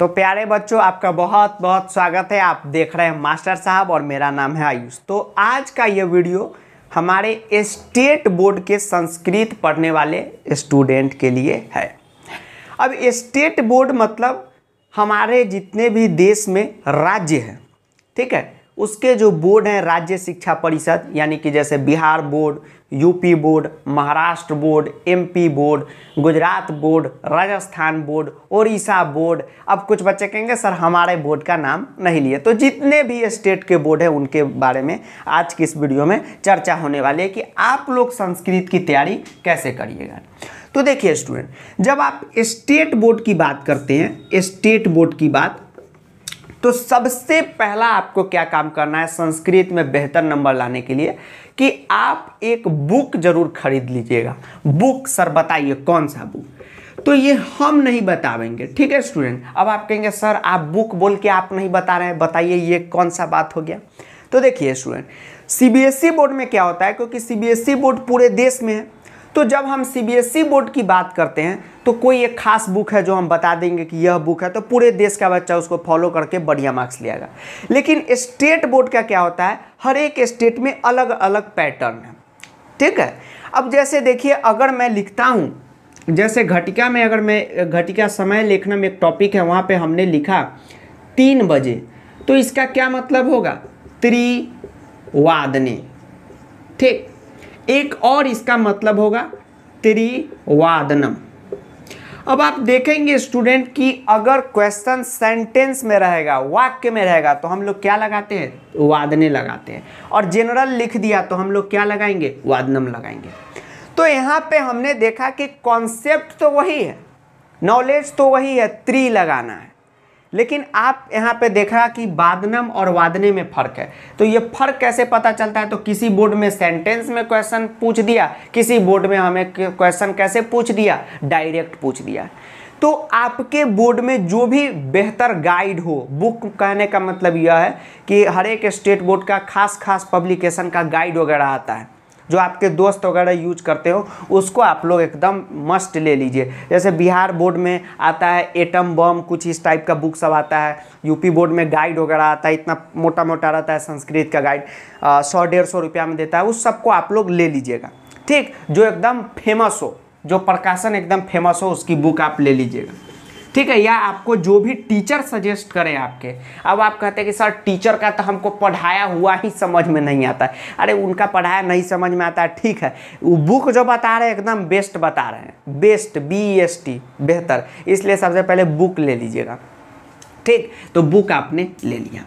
तो प्यारे बच्चों आपका बहुत बहुत स्वागत है आप देख रहे हैं मास्टर साहब और मेरा नाम है आयुष तो आज का ये वीडियो हमारे स्टेट बोर्ड के संस्कृत पढ़ने वाले स्टूडेंट के लिए है अब स्टेट बोर्ड मतलब हमारे जितने भी देश में राज्य हैं ठीक है उसके जो बोर्ड हैं राज्य शिक्षा परिषद यानी कि जैसे Bihar board UP board Maharashtra board MP board Gujarat board Rajasthan board Orissa board अब कुछ बच्चे कहेंगे सर हमारे बोर्ड का नाम नहीं लिए तो जितने भी स्टेट के बोर्ड हैं उनके बारे में आज की इस वीडियो में चर्चा होने वाली है कि आप लोग संस्कृत की तैयारी कैसे करिएगा तो देखिए स्टूडेंट जब आप स्टेट बोर्ड की बात करते हैं स्टेट बोर्ड की बात तो सबसे पहला आपको क्या काम करना है संस्कृत में बेहतर नंबर लाने के लिए कि आप एक बुक जरूर खरीद लीजिएगा बुक सर बताइए कौन सा बुक तो ये हम नहीं बतावेंगे ठीक है स्टूडेंट अब आप कहेंगे सर आप बुक बोल के आप नहीं बता रहे हैं बताइए ये कौन सा बात हो गया तो देखिए स्टूडेंट सी e बोर्ड में क्या होता है क्योंकि सी e बोर्ड पूरे देश में है तो जब हम सीबीएसई e बोर्ड की बात करते हैं तो कोई एक खास बुक है जो हम बता देंगे कि यह बुक है तो पूरे देश का बच्चा उसको फॉलो करके बढ़िया मार्क्स लियागा लेकिन स्टेट बोर्ड का क्या होता है हर एक स्टेट में अलग अलग पैटर्न है ठीक है अब जैसे देखिए अगर मैं लिखता हूँ जैसे घटिका में अगर मैं घटिका समय लेखना में एक टॉपिक है वहाँ पे हमने लिखा तीन बजे तो इसका क्या मतलब होगा त्रिवादनी ठीक एक और इसका मतलब होगा त्रिवादनम अब आप देखेंगे स्टूडेंट कि अगर क्वेश्चन सेंटेंस में रहेगा वाक्य में रहेगा तो हम लोग क्या लगाते हैं वादने लगाते हैं और जनरल लिख दिया तो हम लोग क्या लगाएंगे वादनम लगाएंगे तो यहाँ पे हमने देखा कि कॉन्सेप्ट तो वही है नॉलेज तो वही है त्रि लगाना है लेकिन आप यहाँ पे देखा कि वादनम और वादने में फर्क है तो ये फर्क कैसे पता चलता है तो किसी बोर्ड में सेंटेंस में क्वेश्चन पूछ दिया किसी बोर्ड में हमें क्वेश्चन कैसे पूछ दिया डायरेक्ट पूछ दिया तो आपके बोर्ड में जो भी बेहतर गाइड हो बुक कहने का मतलब यह है कि हर एक स्टेट बोर्ड का खास खास पब्लिकेशन का गाइड वगैरह आता है जो आपके दोस्त वगैरह यूज करते हो उसको आप लोग एकदम मस्ट ले लीजिए जैसे बिहार बोर्ड में आता है एटम बम कुछ इस टाइप का बुक सब आता है यूपी बोर्ड में गाइड वगैरह आता है इतना मोटा मोटा रहता है संस्कृत का गाइड सौ डेढ़ सौ रुपया में देता है उस सबको आप लोग ले लीजिएगा ठीक जो एकदम फेमस हो जो प्रकाशन एकदम फेमस हो उसकी बुक आप ले लीजिएगा ठीक है या आपको जो भी टीचर सजेस्ट करें आपके अब आप कहते हैं कि सर टीचर का तो हमको पढ़ाया हुआ ही समझ में नहीं आता अरे उनका पढ़ाया नहीं समझ में आता ठीक है वो बुक जो बता रहे हैं एकदम बेस्ट बता रहे हैं बेस्ट बी एस टी बेहतर इसलिए सबसे पहले बुक ले लीजिएगा ठीक तो बुक आपने ले लिया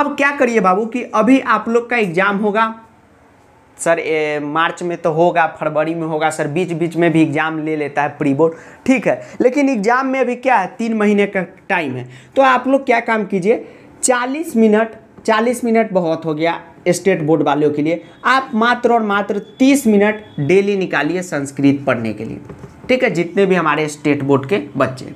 अब क्या करिए बाबू कि अभी आप लोग का एग्ज़ाम होगा सर ए, मार्च में तो होगा फरवरी में होगा सर बीच बीच में भी एग्ज़ाम ले लेता है प्री बोर्ड ठीक है लेकिन एग्ज़ाम में अभी क्या है तीन महीने का टाइम है तो आप लोग क्या काम कीजिए चालीस मिनट चालीस मिनट बहुत हो गया स्टेट बोर्ड वालों के लिए आप मात्र और मात्र तीस मिनट डेली निकालिए संस्कृत पढ़ने के लिए ठीक है जितने भी हमारे स्टेट बोर्ड के बच्चे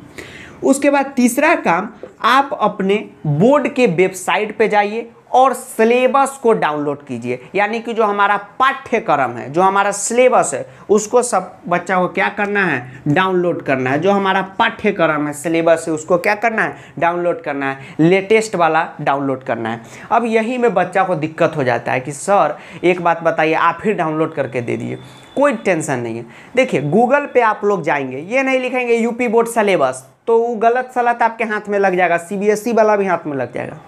उसके बाद तीसरा काम आप अपने बोर्ड के वेबसाइट पे जाइए और सिलेबस को डाउनलोड कीजिए यानी कि जो हमारा पाठ्यक्रम है जो हमारा सिलेबस है उसको सब बच्चा को क्या करना है डाउनलोड करना है जो हमारा पाठ्यक्रम है सिलेबस है उसको क्या करना है डाउनलोड करना है लेटेस्ट वाला डाउनलोड करना है अब यही में बच्चा को दिक्कत हो जाता है कि सर एक बात बताइए आप फिर डाउनलोड करके दे दिए कोई टेंशन नहीं है देखिए गूगल पे आप लोग जाएंगे ये नहीं लिखेंगे यूपी बोर्ड सिलेबस तो वो गलत सलत तो आपके हाथ में लग जाएगा सीबीएसई e वाला भी हाथ में लग जाएगा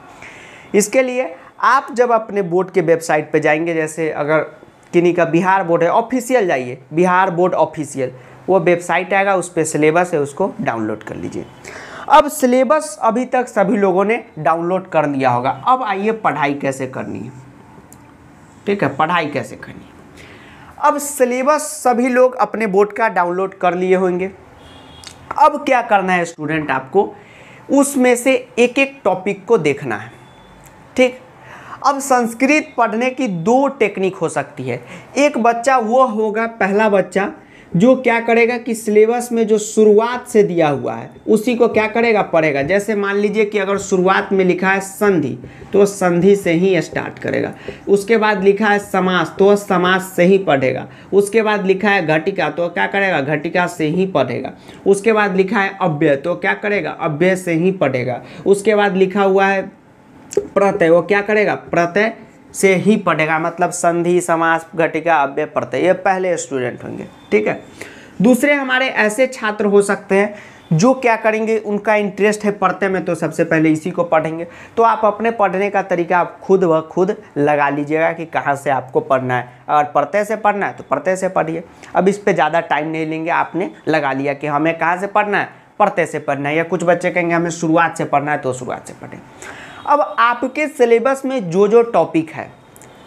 इसके लिए आप जब अपने बोर्ड के वेबसाइट पर जाएंगे जैसे अगर किन्हीं का बिहार बोर्ड है ऑफिशियल जाइए बिहार बोर्ड ऑफिशियल वो वेबसाइट आएगा उस पर सिलेबस है उसको डाउनलोड कर लीजिए अब सिलेबस अभी तक सभी लोगों ने डाउनलोड कर लिया होगा अब आइए पढ़ाई कैसे करनी है ठीक है पढ़ाई कैसे करनी है अब सिलेबस सभी लोग अपने बोर्ड का डाउनलोड कर लिए होंगे अब क्या करना है स्टूडेंट आपको उसमें से एक एक टॉपिक को देखना है ठीक अब संस्कृत पढ़ने की दो टेक्निक हो सकती है एक बच्चा वो होगा पहला बच्चा जो क्या करेगा कि सिलेबस में जो शुरुआत से दिया हुआ है उसी को क्या करेगा पढ़ेगा जैसे मान लीजिए कि अगर शुरुआत में लिखा है संधि तो संधि से ही स्टार्ट करेगा उसके बाद लिखा है समास तो समास से ही पढ़ेगा उसके बाद लिखा है घटिका तो क्या करेगा घटिका से ही पढ़ेगा उसके बाद लिखा है अव्यय तो क्या करेगा अव्यय से ही पढ़ेगा उसके बाद लिखा हुआ है प्रत्यय वो क्या करेगा प्रत्यय से ही पढ़ेगा मतलब संधि समास घटिका अव्यय प्रत्यय ये पहले स्टूडेंट होंगे ठीक है दूसरे हमारे ऐसे छात्र हो सकते हैं जो क्या करेंगे उनका इंटरेस्ट है पढ़ते में तो सबसे पहले इसी को पढ़ेंगे तो आप अपने पढ़ने का तरीका आप खुद व खुद लगा लीजिएगा कि कहाँ से आपको पढ़ना है अगर पढ़ते से पढ़ना है तो पढ़ते से पढ़िए अब इस पर ज़्यादा टाइम नहीं लेंगे आपने लगा लिया कि हमें कहाँ से पढ़ना है पढ़ते से पढ़ना है या कुछ बच्चे कहेंगे हमें शुरुआत से पढ़ना है तो शुरुआत से पढ़ें अब आपके सिलेबस में जो जो टॉपिक है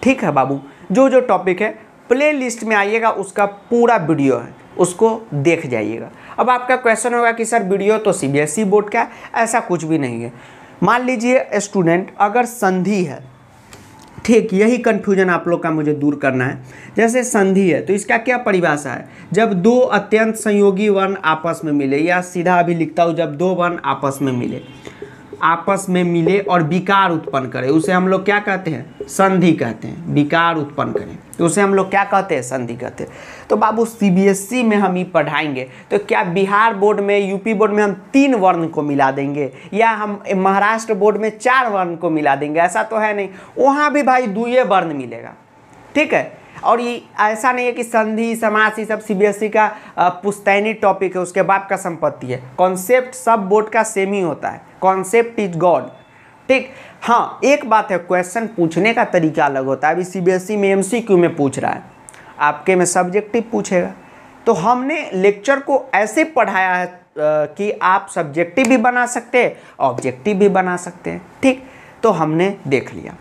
ठीक है बाबू जो जो टॉपिक है प्ले लिस्ट में आइएगा उसका पूरा वीडियो है उसको देख जाइएगा अब आपका क्वेश्चन होगा कि सर वीडियो तो सीबीएसई बोर्ड e का ऐसा कुछ भी नहीं है मान लीजिए स्टूडेंट अगर संधि है ठीक यही कन्फ्यूजन आप लोग का मुझे दूर करना है जैसे संधि है तो इसका क्या परिभाषा है जब दो अत्यंत संयोगी वर्ण आपस में मिले या सीधा अभी लिखता हूँ जब दो वर्ण आपस में मिले आपस में मिले और विकार उत्पन्न करें उसे हम लोग क्या कहते हैं संधि कहते हैं विकार उत्पन्न करें तो उसे हम लोग क्या कहते हैं संधि कहते हैं तो बाबू सीबीएसई e में हम ये पढ़ाएंगे तो क्या बिहार बोर्ड में यूपी बोर्ड में हम तीन वर्ण को मिला देंगे या हम महाराष्ट्र बोर्ड में चार वर्ण को मिला देंगे ऐसा तो है नहीं वहाँ भी भाई दुए वर्ण मिलेगा ठीक है और ये ऐसा नहीं है कि संधि समास ये सब सीबीएसई e का पुस्तैनी टॉपिक है उसके बाद का संपत्ति है कॉन्सेप्ट सब बोर्ड का सेम ही होता है कॉन्सेप्ट इज गॉड ठीक हाँ एक बात है क्वेश्चन पूछने का तरीका अलग होता है अभी सीबीएसई e में एमसीक्यू में पूछ रहा है आपके में सब्जेक्टिव पूछेगा तो हमने लेक्चर को ऐसे पढ़ाया है कि आप सब्जेक्टिव भी बना सकते हैं ऑब्जेक्टिव भी बना सकते हैं ठीक तो हमने देख लिया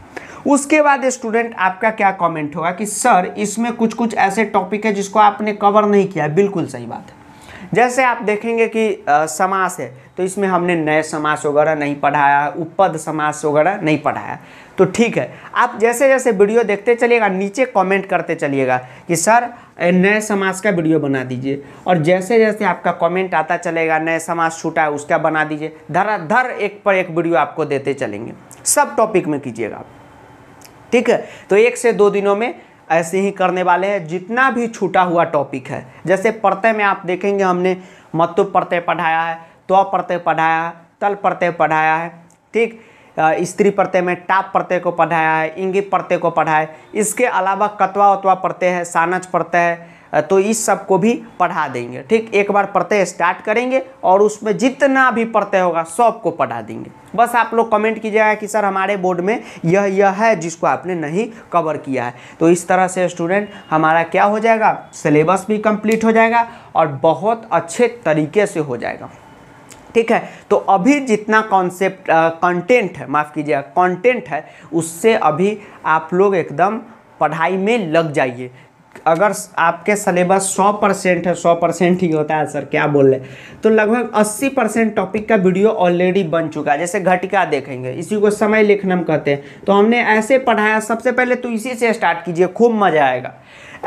उसके बाद स्टूडेंट आपका क्या कॉमेंट होगा कि सर इसमें कुछ कुछ ऐसे टॉपिक है जिसको आपने कवर नहीं किया बिल्कुल सही बात है जैसे आप देखेंगे कि समास है तो इसमें हमने नए समास वगैरह नहीं पढ़ाया उपद समास वगैरह नहीं पढ़ाया तो ठीक है आप जैसे जैसे वीडियो देखते चलिएगा नीचे कमेंट करते चलिएगा कि सर नए समास का वीडियो बना दीजिए और जैसे जैसे आपका कमेंट आता चलेगा नए समास छूटा है उसका बना दीजिए धराधर एक पर एक वीडियो आपको देते चलेंगे सब टॉपिक में कीजिएगा आप ठीक है तो एक से दो दिनों में ऐसे ही करने वाले हैं जितना भी छूटा हुआ टॉपिक है जैसे प्रत्यय में आप देखेंगे हमने मत्तु प्रत्यय पढ़ाया है त्व प्रत्यय पढ़ाया है तल प्रत्यय पढ़ाया है ठीक स्त्री प्रत्यय में टाप प्रत्यय को पढ़ाया है इंगित प्रत्यय को पढ़ाया है इसके अलावा कतवा उतवा प्रत्यय है सानच प्रत्यय है तो इस सब को भी पढ़ा देंगे ठीक एक बार प्रत्यय स्टार्ट करेंगे और उसमें जितना भी प्रत्यय होगा सब को पढ़ा देंगे बस आप लोग कमेंट कीजिएगा कि सर हमारे बोर्ड में यह यह है जिसको आपने नहीं कवर किया है तो इस तरह से स्टूडेंट हमारा क्या हो जाएगा सिलेबस भी कंप्लीट हो जाएगा और बहुत अच्छे तरीके से हो जाएगा ठीक है तो अभी जितना कॉन्सेप्ट कंटेंट है माफ़ कीजिएगा कंटेंट है उससे अभी आप लोग एकदम पढ़ाई में लग जाइए अगर आपके सिलेबस 100 परसेंट है 100 परसेंट ही होता है सर क्या बोल रहे तो लगभग 80 परसेंट टॉपिक का वीडियो ऑलरेडी बन चुका है जैसे घटिका देखेंगे इसी को समय लेखनम कहते हैं तो हमने ऐसे पढ़ाया सबसे पहले तो इसी से स्टार्ट कीजिए खूब मज़ा आएगा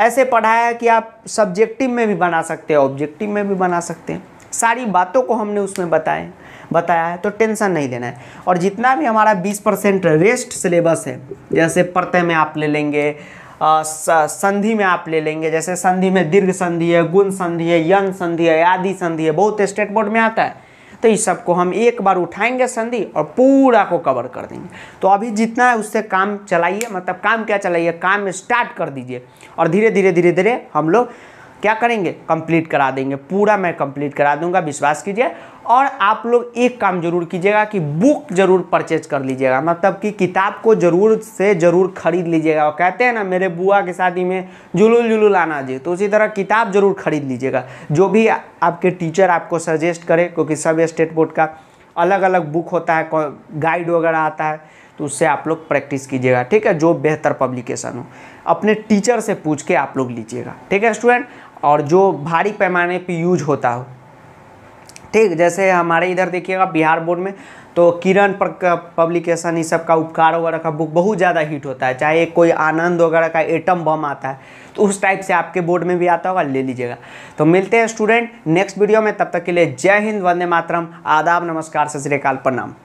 ऐसे पढ़ाया कि आप सब्जेक्टिव में भी बना सकते हैं ऑब्जेक्टिव में भी बना सकते हैं सारी बातों को हमने उसमें बताए बताया है तो टेंशन नहीं लेना है और जितना भी हमारा 20 परसेंट रेस्ट सिलेबस है जैसे परते में आप ले लेंगे संधि में आप ले लेंगे जैसे संधि में दीर्घ संधि है गुण संधि है यन संधि है आदि संधि है बहुत स्टेट बोर्ड में आता है तो इस सबको हम एक बार उठाएंगे संधि और पूरा को कवर कर देंगे तो अभी जितना है उससे काम चलाइए मतलब काम क्या चलाइए काम स्टार्ट कर दीजिए और धीरे धीरे धीरे धीरे हम लोग क्या करेंगे कंप्लीट करा देंगे पूरा मैं कंप्लीट करा दूंगा विश्वास कीजिए और आप लोग एक काम जरूर कीजिएगा कि बुक जरूर परचेज कर लीजिएगा मतलब कि किताब को जरूर से जरूर खरीद लीजिएगा और कहते हैं ना मेरे बुआ के शादी में जुलूल जुलूल आना जी तो उसी तरह किताब जरूर खरीद लीजिएगा जो भी आपके टीचर आपको सजेस्ट करे क्योंकि सब स्टेट बोर्ड का अलग अलग बुक होता है गाइड वगैरह आता है तो उससे आप लोग प्रैक्टिस कीजिएगा ठीक है जो बेहतर पब्लिकेशन हो अपने टीचर से पूछ के आप लोग लीजिएगा ठीक है स्टूडेंट और जो भारी पैमाने पे यूज होता हो ठीक जैसे हमारे इधर देखिएगा बिहार बोर्ड में तो किरण पब्लिकेशन ये सब का उपकार वगैरह का बुक बहुत ज़्यादा हिट होता है चाहे कोई आनंद वगैरह का एटम बम आता है तो उस टाइप से आपके बोर्ड में भी आता होगा ले लीजिएगा तो मिलते हैं स्टूडेंट नेक्स्ट वीडियो में तब तक के लिए जय हिंद वंदे मातरम आदाब नमस्कार सत श्रीकाल प्रणाम